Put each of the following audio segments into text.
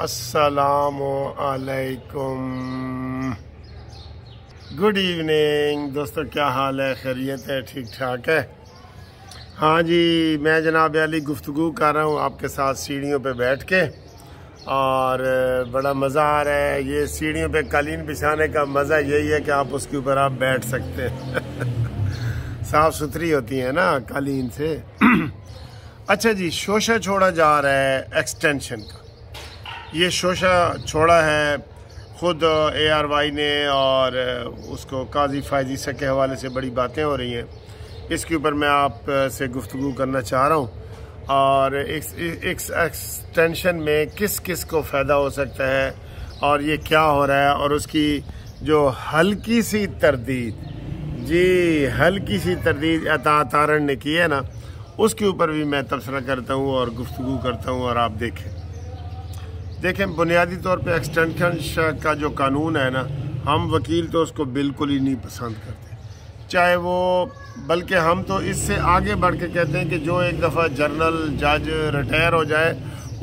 असलकुम good evening दोस्तों क्या हाल है खैरियत है ठीक ठाक है हाँ जी मैं जनाब अली गुफ्तु कर रहा हूँ आपके साथ सीढ़ियों पे बैठ के और बड़ा मज़ा आ रहा है ये सीढ़ियों पे कालीन बिछाने का मज़ा यही है कि आप उसके ऊपर आप बैठ सकते हैं साफ़ सुथरी होती है ना कालीन से अच्छा जी शोशा छोड़ा जा रहा है एक्सटेंशन का ये शोशा छोड़ा है ख़ुद ए आर वाई ने और उसको काजी फायजी सक के हवाले से बड़ी बातें हो रही हैं इसके ऊपर मैं आप से गुफ्तु करना चाह रहा हूँ और इस एक्सटेंशन में किस किस को फ़ायदा हो सकता है और ये क्या हो रहा है और उसकी जो हल्की सी तरदीद जी हल्की सी तरदीद अता तारण ने की है ना उसके ऊपर भी मैं तबसरा करता हूँ और गुफ्तु करता हूँ और आप देखें देखें बुनियादी तौर पे एक्सटेंशन का जो कानून है ना हम वकील तो उसको बिल्कुल ही नहीं पसंद करते चाहे वो बल्कि हम तो इससे आगे बढ़ के कहते हैं कि जो एक दफ़ा जनरल जज रिटायर हो जाए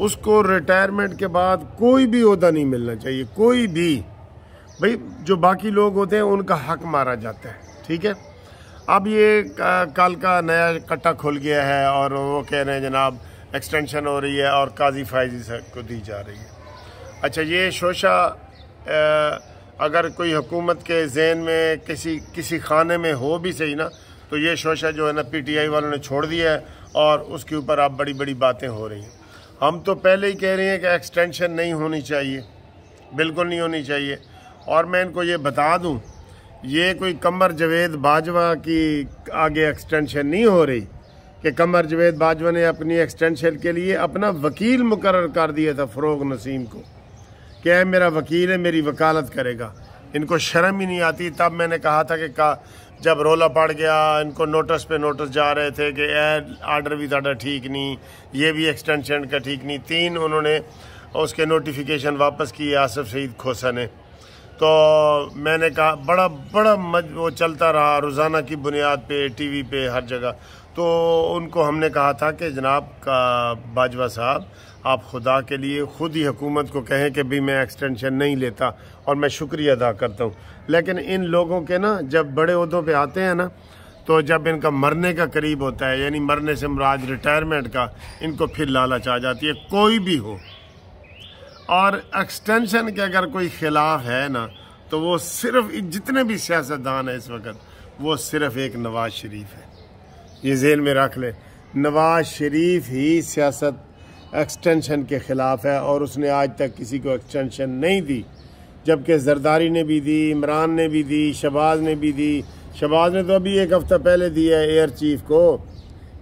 उसको रिटायरमेंट के बाद कोई भी अहदा नहीं मिलना चाहिए कोई भी भाई जो बाकी लोग होते हैं उनका हक मारा जाता है ठीक है अब ये कल का नया कट्टा खुल गया है और वो कह रहे हैं जनाब एक्सटेंशन हो रही है और काजी फाइज को दी जा रही है अच्छा ये शोशा अगर कोई हुकूमत के जेन में किसी किसी खाने में हो भी सही ना तो ये शोशा जो है ना पीटीआई वालों ने छोड़ दिया है और उसके ऊपर आप बड़ी बड़ी बातें हो रही हैं हम तो पहले ही कह रहे हैं कि एक्सटेंशन नहीं होनी चाहिए बिल्कुल नहीं होनी चाहिए और मैं इनको ये बता दूँ ये कोई कमर जवेद बाजवा की आगे एक्सटेंशन नहीं हो रही कि कमर जवेद बाजवा ने अपनी एक्सटेंशन के लिए अपना वकील मुकर कर दिया था फ़रोग नसीम को क्या मेरा वकील है मेरी वकालत करेगा इनको शर्म ही नहीं आती तब मैंने कहा था कि का जब रोला पड़ गया इनको नोटिस पे नोटिस जा रहे थे कि ए आर्डर भी ज़्यादा ठीक नहीं ये भी एक्सटेंशन का ठीक नहीं तीन उन्होंने उसके नोटिफिकेशन वापस किए आसफ सईद खोसा ने तो मैंने कहा बड़ा बड़ा मज वो चलता रहा रोज़ाना की बुनियाद पे टीवी पे हर जगह तो उनको हमने कहा था कि जनाब का बाजवा साहब आप खुदा के लिए ख़ुद ही हुकूमत को कहें कि भी मैं एक्सटेंशन नहीं लेता और मैं शुक्रिया अदा करता हूँ लेकिन इन लोगों के ना जब बड़े उहदों पर आते हैं ना तो जब इनका मरने का करीब होता है यानी मरने से मराज रिटायरमेंट का इनको फिर लालच आ जाती है कोई भी हो और एक्सटेंशन के अगर कोई खिलाफ है ना तो वो सिर्फ जितने भी सियासतदान हैं इस वक्त वो सिर्फ एक नवाज शरीफ है ये जेल में रख ले नवाज शरीफ ही सियासत एक्सटेंशन के ख़िलाफ़ है और उसने आज तक किसी को एक्सटेंशन नहीं दी जबकि जरदारी ने भी दी इमरान ने भी दी शबाज ने भी दी शबाज ने तो अभी एक हफ़्ता पहले दी है एयर चीफ को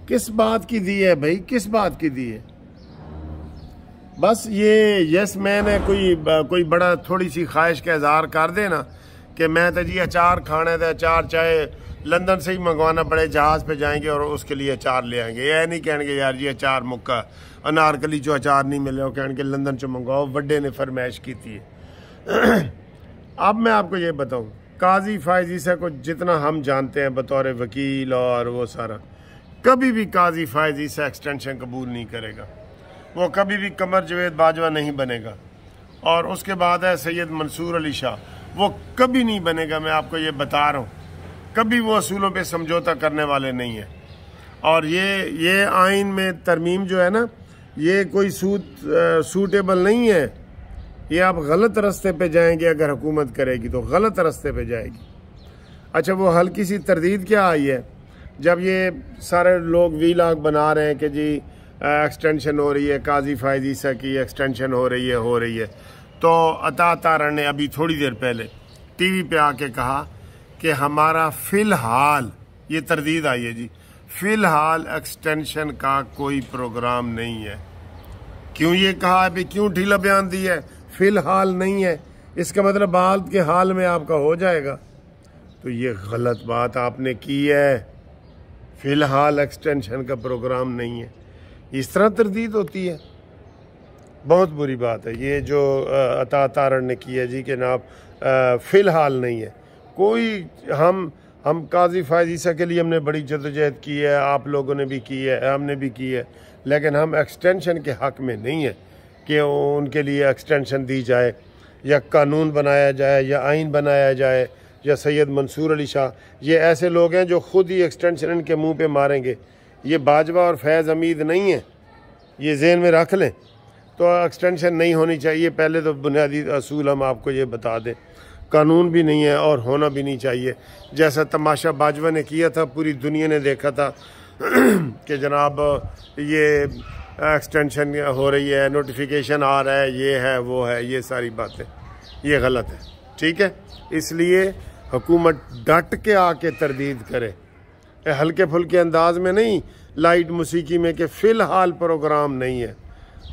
किस बात की दी है भाई किस बात की दी है बस ये यस मैंने कोई कोई बड़ा थोड़ी सी ख्वाहिश का इजहार कर देना कि मैं तो जी अचार खाना तो अचार चाहे लंदन से ही मंगवाना पड़े जहाज़ पे जाएंगे और उसके लिए अचार ले आएंगे ये नहीं कहेंगे यार ये अचार मुक्का अनारकली जो अचार नहीं मिले वो कहेंगे लंदन चो मंगवाओ वड्डे ने फरमाइश की थी अब मैं आपको ये बताऊँ काजी फायजी से को जितना हम जानते हैं बतौर वकील और वो सारा कभी भी काजी फायजी से एक्सटेंशन कबूल नहीं करेगा वो कभी भी कमर जवेद बाजवा नहीं बनेगा और उसके बाद है सैयद मंसूर अली शाह वो कभी नहीं बनेगा मैं आपको ये बता रहा हूँ कभी वो असूलों पे समझौता करने वाले नहीं हैं और ये ये आइन में तरमीम जो है ना ये कोई सूट सूटेबल नहीं है ये आप गलत रास्ते पे जाएंगे अगर हुकूमत करेगी तो गलत रास्ते पे जाएगी अच्छा वो हल्की सी तरदीद क्या आई है जब ये सारे लोग वी लाख बना रहे हैं कि जी एक्सटेंशन हो रही है काजी सा की एक्सटेंशन हो रही है हो रही है तो अता तारा ने अभी थोड़ी देर पहले टीवी पे आके कहा कि हमारा फिलहाल ये तरदीद आई है जी फिलहाल एक्सटेंशन का कोई प्रोग्राम नहीं है क्यों ये कहा है क्यों ढीला बयान दिया है फिलहाल नहीं है इसका मतलब बाद के हाल में आपका हो जाएगा तो ये गलत बात आपने की है फिलहाल एक्सटेंशन का प्रोग्राम नहीं है इस तरह तरदीद होती है बहुत बुरी बात है ये जो अता तारण ने की है जी कि नाप फ़िलहाल नहीं है कोई हम हम काजी ईसा के लिए हमने बड़ी जदोजहद की है आप लोगों ने भी की है हमने भी की है लेकिन हम एक्सटेंशन के हक में नहीं है कि उनके लिए एक्सटेंशन दी जाए या कानून बनाया जाए या आइन बनाया जाए या सैयद मंसूर अली शाह ये ऐसे लोग हैं जो ख़ुद ही एक्सटेंशन इनके मुंह पे मारेंगे ये बाजवा और फैज़ अमीद नहीं है ये जेन में रख लें तो एक्सटेंशन नहीं होनी चाहिए पहले तो बुनियादी असूल हम आपको ये बता दें कानून भी नहीं है और होना भी नहीं चाहिए जैसा तमाशा बाजवा ने किया था पूरी दुनिया ने देखा था कि जनाब ये एक्सटेंशन हो रही है नोटिफिकेशन आ रहा है ये है वो है ये सारी बातें ये गलत है ठीक है इसलिए हुकूमत डट के आके तरदीद करे हल्के फुल्के अंदाज में नहीं लाइट मौसीकी में कि फ़िलहाल प्रोग्राम नहीं है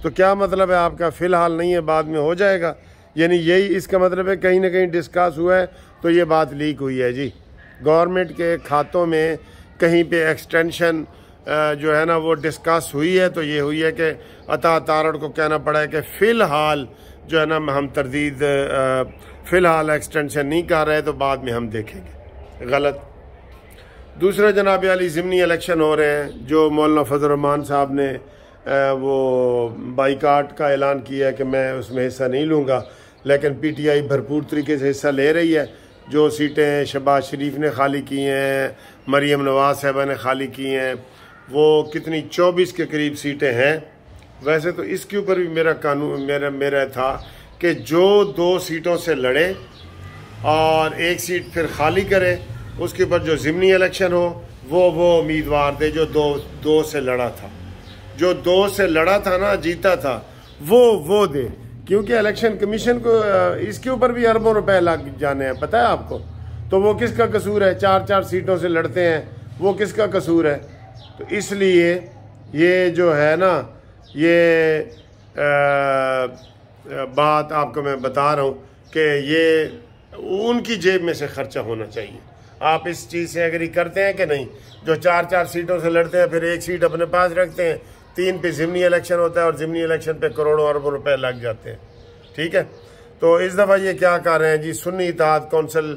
तो क्या मतलब है आपका फ़िलहाल नहीं है बाद में हो जाएगा यानी यही इसका मतलब है कहीं ना कहीं डिस्कस हुआ है तो ये बात लीक हुई है जी गवर्नमेंट के खातों में कहीं पे एक्सटेंशन जो है ना वो डिस्कस हुई है तो ये हुई है कि अता तारड़ को कहना पड़ा है कि फ़िलहाल जो है ना हम तरदीद फ़िलहाल एक्सटेंशन नहीं कर रहे तो बाद में हम देखेंगे गलत दूसरा जनाब अली ज़िमनी इलेक्शन हो रहे हैं जो मौलाना फजलरहमान साहब ने वो बाइकाट का ऐलान किया है कि मैं उसमें हिस्सा नहीं लूँगा लेकिन पीटीआई भरपूर तरीके से हिस्सा ले रही है जो सीटें शहबाज शरीफ ने खाली की हैं मरीम नवाज साहबा ने खाली की हैं वो कितनी चौबीस के करीब सीटें हैं वैसे तो इसके ऊपर भी मेरा कानून मेरा मेरा था कि जो दो सीटों से लड़े और एक सीट फिर खाली करे उसके ऊपर जो ज़िमनी इलेक्शन हो वो वो उम्मीदवार दे जो दो दो से लड़ा था जो दो से लड़ा था ना जीता था वो वो दे क्योंकि इलेक्शन कमीशन को इसके ऊपर भी अरबों रुपए लग जाने हैं पता है आपको तो वो किसका कसूर है चार चार सीटों से लड़ते हैं वो किसका कसूर है तो इसलिए ये जो है ना ये आ, बात आपको मैं बता रहा हूँ कि ये उनकी जेब में से खर्चा होना चाहिए आप इस चीज़ से एग्री करते हैं कि नहीं जो चार चार सीटों से लड़ते हैं फिर एक सीट अपने पास रखते हैं तीन पे ज़िमनी इलेक्शन होता है और ज़िमनी इलेक्शन पे करोड़ों अरबों रुपए लग जाते हैं ठीक है तो इस दफ़ा ये क्या कर रहे हैं जी सुन्नी इतिहाद कौंसिल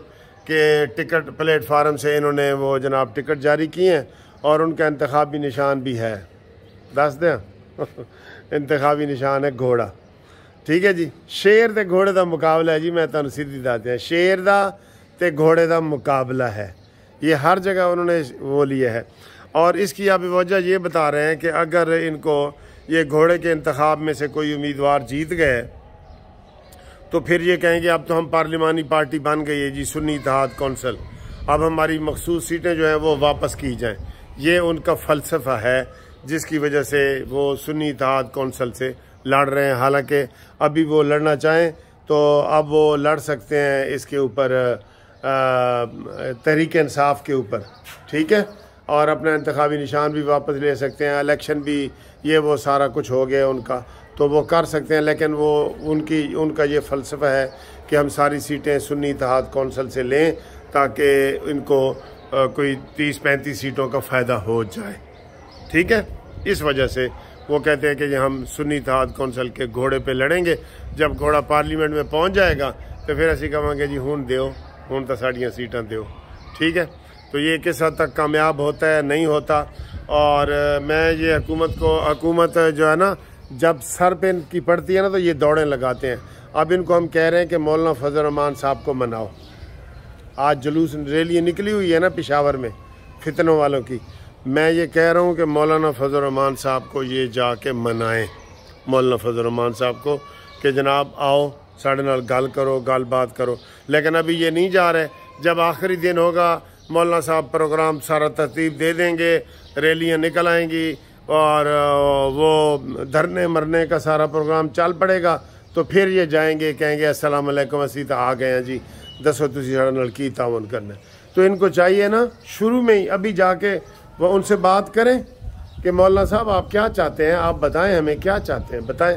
के टिकट प्लेटफार्म से इन्होंने वो जनाब टिकट जारी किए हैं और उनका इंतबी निशान भी है दस दें इंतबी निशान है घोड़ा ठीक है जी शेर के घोड़े का मुकाबला है जी मैं तुम सीधी दस दें शेर का घोड़े का मुकाबला है ये हर जगह उन्होंने वो लिया है और इसकी आप वजह ये बता रहे हैं कि अगर इनको ये घोड़े के इंतखब में से कोई उम्मीदवार जीत गए तो फिर ये कहेंगे अब तो हम पार्लिमानी पार्टी बन गई है जी सुन्नी इतिहाद कौंसल अब हमारी मखसूस सीटें जो हैं वो वापस की जाएं ये उनका फ़लसफ़ा है जिसकी वजह से वो सुन्नी इतिहाद कौंसल से लड़ रहे हैं हालांकि अभी वो लड़ना चाहें तो अब वो लड़ सकते हैं इसके ऊपर तहरीक इंसाफ के ऊपर ठीक है और अपना इंतवी निशान भी वापस ले सकते हैं इलेक्शन भी ये वो सारा कुछ हो गया उनका तो वो कर सकते हैं लेकिन वो उनकी उनका ये फ़लसफ़ा है कि हम सारी सीटें सुन्नी इतिहाद कौंसल से लें ताकि इनको आ, कोई तीस पैंतीस सीटों का फ़ायदा हो जाए ठीक है इस वजह से वो कहते हैं कि हम सुन्नी तहाद कौंसल के घोड़े पे लड़ेंगे जब घोड़ा पार्लियामेंट में पहुंच जाएगा तो फिर असं कहेंगे जी हूँ दो हूँ तो साढ़िया सीटा दो ठीक है तो ये किस हद तक कामयाब होता है नहीं होता और मैं ये हकूमत को हकूमत जो है ना जब सर पे इनकी पड़ती है ना तो ये दौड़ें लगाते हैं अब इनको हम कह रहे हैं कि मौलाना फजल रमान साहब को मनाओ आज जुलूस रैली निकली हुई है ना पिशावर में फितनों वालों की मैं ये कह रहा हूँ कि मौलाना फजल रमान साहब को ये जा के मौलाना फजल रमान साहब को कि जनाब आओ साढ़े नाल गल करो गलबात करो लेकिन अभी ये नहीं जा रहे जब आखिरी दिन होगा मौलाना साहब प्रोग्राम सारा तरतीब दे देंगे रैलियाँ निकल आएंगी और वो धरने मरने का सारा प्रोग्राम चल पड़ेगा तो फिर ये जाएंगे कहेंगे असलम असी तो आ गए हैं जी दसो तुम साढ़े नाल की तावन तो इनको चाहिए ना शुरू में ही अभी जाके वह उनसे बात करें कि मौलाना साहब आप क्या चाहते हैं आप बताएं हमें क्या चाहते हैं बताएं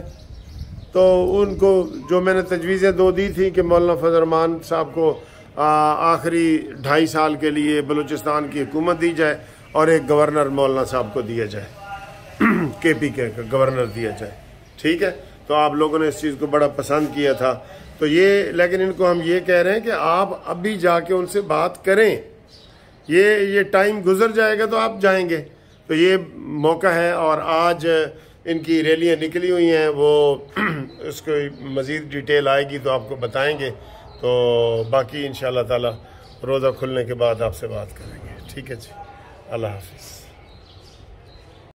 तो उनको जो मैंने तजवीज़ें दो दी थी कि मौलाना फजरमान साहब को आखिरी ढाई साल के लिए बलूचिस्तान की हुकूमत दी जाए और एक गवर्नर मौलाना साहब को दिया जाए के पी के गवर्नर दिया जाए ठीक है तो आप लोगों ने इस चीज़ को बड़ा पसंद किया था तो ये लेकिन इनको हम ये कह रहे हैं कि आप अभी जाके उनसे बात करें ये ये टाइम गुजर जाएगा तो आप जाएंगे तो ये मौका है और आज इनकी रैलियाँ निकली हुई हैं वो इसको मज़ीद डिटेल आएगी तो आपको बताएंगे तो बाकी इन ताला रोज़ा खुलने के बाद आपसे बात करेंगे ठीक है जी अल्लाह हाफिज़